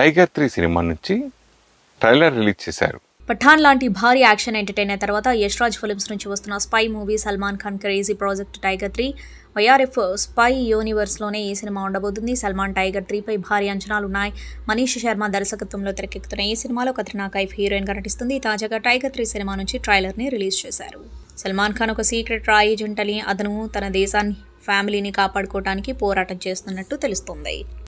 tiger three cinema నుంచి trailer release చేశారు పఠాన్ లాంటి భారీ యాక్షన్ ఎంటర్టైన్ అయిన తర్వాత యష్ రాజ్ ఫిలిమ్స్ నుంచి వస్తున్న spy movie Salman Khan crazy project tiger three YRF spy యూనివర్స్లోనే ఈ సినిమా ఉండబోతుంది సల్మాన్ టైగర్ త్రీపై భారీ అంచనాలు ఉన్నాయి మనీష్ శర్మ దర్శకత్వంలో తెరకెక్కుతున్న ఈ సినిమాలో కత్రినా కైఫ్ హీరోయిన్గా నటిస్తుంది తాజాగా టైగర్ త్రీ సినిమా నుంచి ట్రైలర్ని రిలీజ్ చేశారు సల్మాన్ ఖాన్ ఒక సీక్రెట్ రాయి జంటని అతను తన దేశాన్ని ఫ్యామిలీని కాపాడుకోవడానికి పోరాటం చేస్తున్నట్టు తెలుస్తోంది